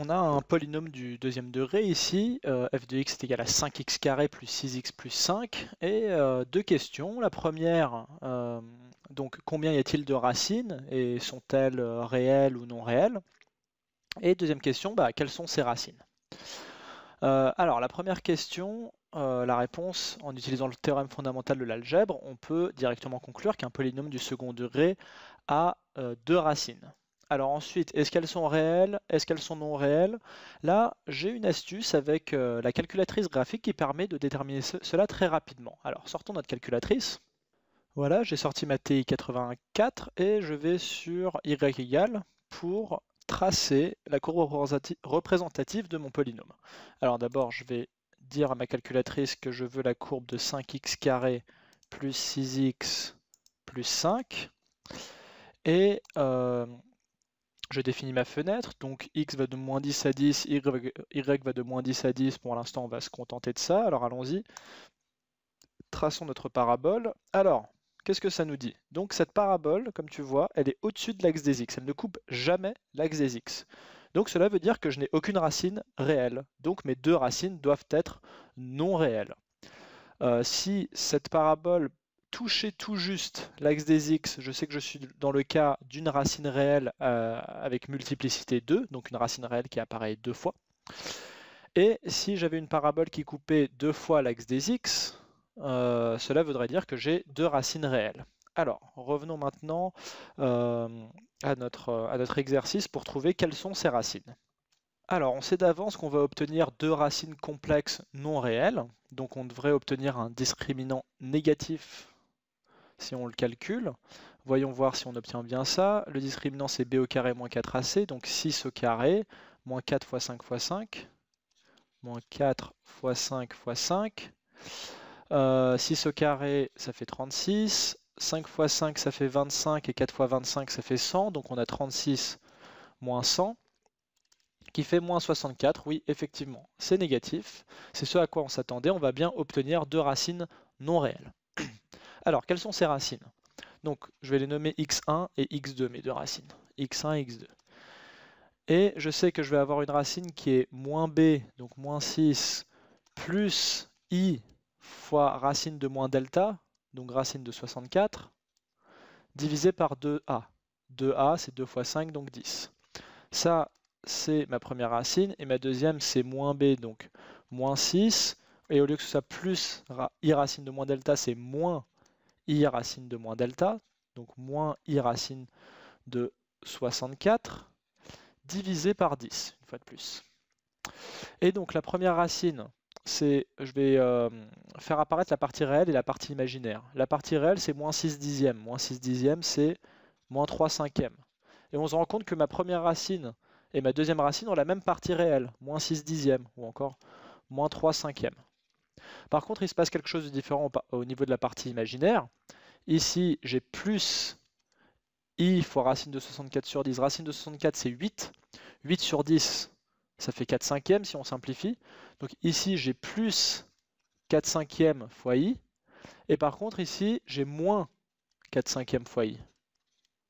on a un polynôme du deuxième degré ici, euh, f de x est égal à 5x carré plus 6x plus 5, et euh, deux questions. La première, euh, donc combien y a-t-il de racines, et sont-elles réelles ou non réelles Et deuxième question, bah, quelles sont ces racines Alors la première question, la réponse, en utilisant le théorème fondamental de l'algèbre, on peut directement conclure qu'un polynôme du second degré a deux racines. Alors ensuite, est-ce qu'elles sont réelles Est-ce qu'elles sont non réelles Là, j'ai une astuce avec euh, la calculatrice graphique qui permet de déterminer cela très rapidement. Alors sortons notre calculatrice. Voilà, j'ai sorti ma TI 84 et je vais sur Y égale pour tracer la courbe représentative de mon polynôme. Alors d'abord, je vais dire à ma calculatrice que je veux la courbe de 5x plus 6x plus 5. Et euh, je définis ma fenêtre, donc x va de moins 10 à 10, y, va de moins 10 à 10, pour l'instant on va se contenter de ça, alors allons-y. Traçons notre parabole. Alors, qu'est-ce que ça nous dit Donc cette parabole, comme tu vois, elle est au-dessus de l'axe des x, elle ne coupe jamais l'axe des x. Donc cela veut dire que je n'ai aucune racine réelle, donc mes deux racines doivent être non réelles. Euh, si cette parabole toucher tout juste l'axe des x, je sais que je suis dans le cas d'une racine réelle euh, avec multiplicité 2, donc une racine réelle qui apparaît deux fois. Et si j'avais une parabole qui coupait deux fois l'axe des x, euh, cela voudrait dire que j'ai deux racines réelles. Alors, revenons maintenant euh, à notre exercice pour trouver quelles sont ces racines. Alors, on sait d'avance qu'on va obtenir deux racines complexes non réelles, donc on devrait obtenir un discriminant négatif si on le calcule. Voyons voir si on obtient bien ça. Le discriminant, c'est b au carré moins 4ac, donc 6 au carré, moins 4 fois 5 fois 5, moins 4 fois 5 fois 5. 6 euh, au carré, ça fait 36. 5 fois 5, ça fait 25. Et 4 fois 25, ça fait 100. Donc on a 36 moins 100, qui fait moins 64. Oui, effectivement, c'est négatif. C'est ce à quoi on s'attendait. On va bien obtenir deux racines non réelles. Alors, quelles sont ces racines Donc, je vais les nommer x1 et x2, mes deux racines. x1 et x2. Et je sais que je vais avoir une racine qui est moins b, donc moins 6, plus i fois racine de moins delta, donc racine de 64, divisé par 2a. 2a, c'est 2 fois 5, donc 10. Ça, c'est ma première racine, et ma deuxième, c'est moins b, donc moins 6. Et au lieu que ce soit plus i racine de moins delta, c'est moins i racine de moins delta, donc moins i racine de 64, divisé par 10, une fois de plus. Et donc la première racine, c'est, je vais euh, faire apparaître la partie réelle et la partie imaginaire. La partie réelle, c'est moins 6 dixièmes. Moins 6 dixièmes, c'est moins 3 cinquièmes. Et on se rend compte que ma première racine et ma deuxième racine ont la même partie réelle, moins 6 dixièmes, ou encore moins 3 cinquièmes. Par contre, il se passe quelque chose de différent au niveau de la partie imaginaire. Ici, j'ai plus i fois racine de 64 sur 10. Racine de 64, c'est 8. 8 sur 10, ça fait 4 cinquièmes si on simplifie. Donc ici, j'ai plus 4 cinquièmes fois i. Et par contre, ici, j'ai moins 4 cinquièmes fois i.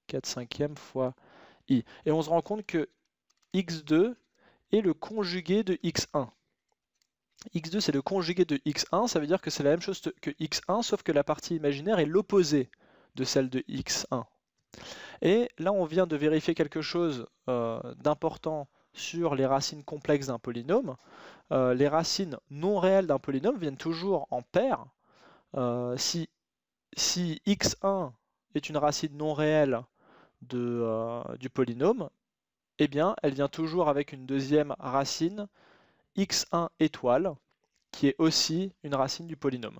4 cinquièmes fois i. Et on se rend compte que x2 est le conjugué de x1 x2 c'est le conjugué de x1, ça veut dire que c'est la même chose que x1, sauf que la partie imaginaire est l'opposé de celle de x1. Et là on vient de vérifier quelque chose euh, d'important sur les racines complexes d'un polynôme. Euh, les racines non réelles d'un polynôme viennent toujours en paire. Euh, si, x1 est une racine non réelle du polynôme, eh bien elle vient toujours avec une deuxième racine x1 étoile, qui est aussi une racine du polynôme.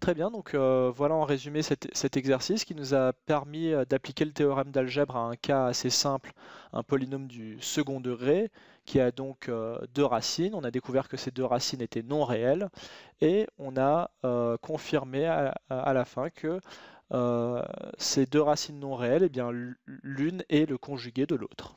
Très bien, donc euh, voilà en résumé cet, exercice qui nous a permis euh, d'appliquer le théorème d'algèbre à un cas assez simple, un polynôme du second degré, qui a donc euh, deux racines. On a découvert que ces deux racines étaient non réelles, et on a confirmé à, la fin que ces deux racines non réelles, eh l'une est le conjugué de l'autre.